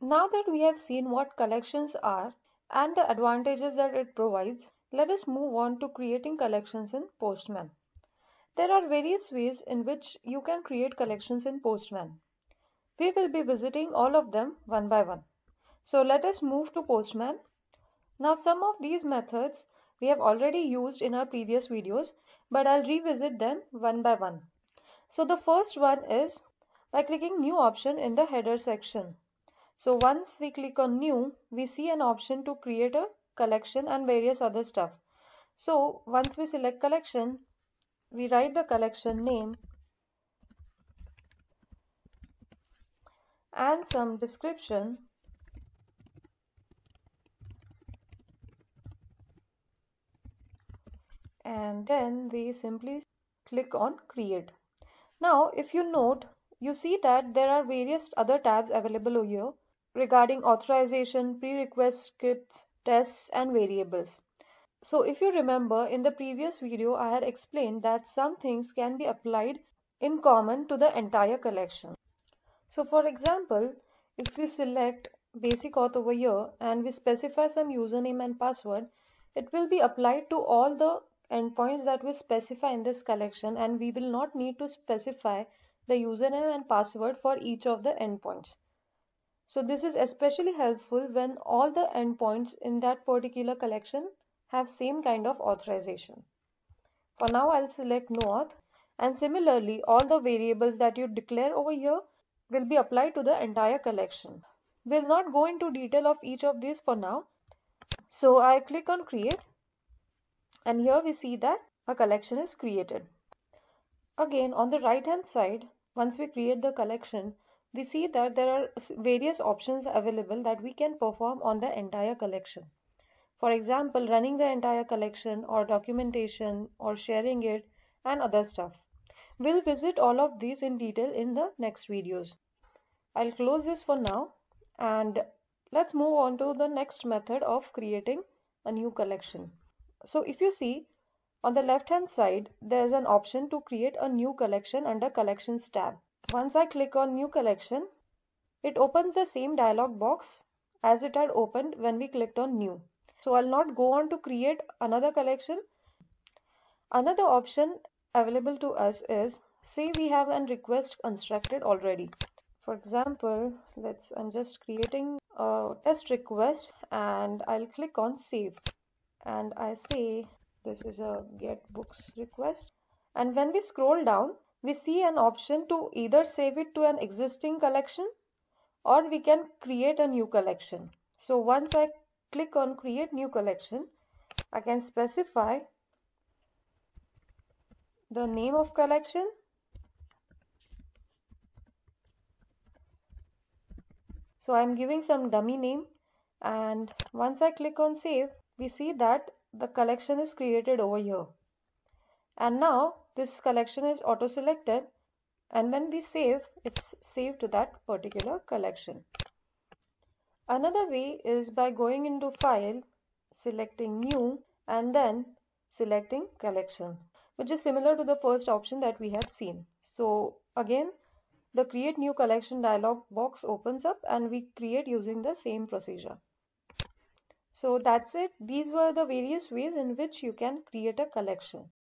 Now that we have seen what collections are and the advantages that it provides, let us move on to creating collections in Postman. There are various ways in which you can create collections in Postman. We will be visiting all of them one by one. So let us move to Postman. Now some of these methods we have already used in our previous videos, but I'll revisit them one by one. So the first one is by clicking new option in the header section. So once we click on new, we see an option to create a collection and various other stuff. So once we select collection, we write the collection name and some description and then we simply click on create. Now if you note you see that there are various other tabs available here regarding authorization, pre-request scripts, tests, and variables. So if you remember in the previous video I had explained that some things can be applied in common to the entire collection. So for example, if we select basic auth over here and we specify some username and password, it will be applied to all the endpoints that we specify in this collection and we will not need to specify the username and password for each of the endpoints. So this is especially helpful when all the endpoints in that particular collection have same kind of authorization. For now I'll select no auth and similarly all the variables that you declare over here will be applied to the entire collection. We'll not go into detail of each of these for now. So I click on create and here we see that a collection is created. Again on the right hand side once we create the collection we see that there are various options available that we can perform on the entire collection. For example, running the entire collection or documentation or sharing it and other stuff. We'll visit all of these in detail in the next videos. I'll close this for now and let's move on to the next method of creating a new collection. So if you see on the left hand side, there's an option to create a new collection under collections tab. Once I click on new collection, it opens the same dialog box as it had opened when we clicked on new. So I'll not go on to create another collection. Another option available to us is say we have an request constructed already. For example, let's I'm just creating a test request and I'll click on save and I say this is a get books request and when we scroll down we see an option to either save it to an existing collection or we can create a new collection. So once I click on create new collection, I can specify the name of collection So I'm giving some dummy name and once I click on save, we see that the collection is created over here. And now this collection is auto selected and when we save, it's saved to that particular collection. Another way is by going into file, selecting new and then selecting collection, which is similar to the first option that we had seen. So again, the create new collection dialog box opens up and we create using the same procedure. So that's it. These were the various ways in which you can create a collection.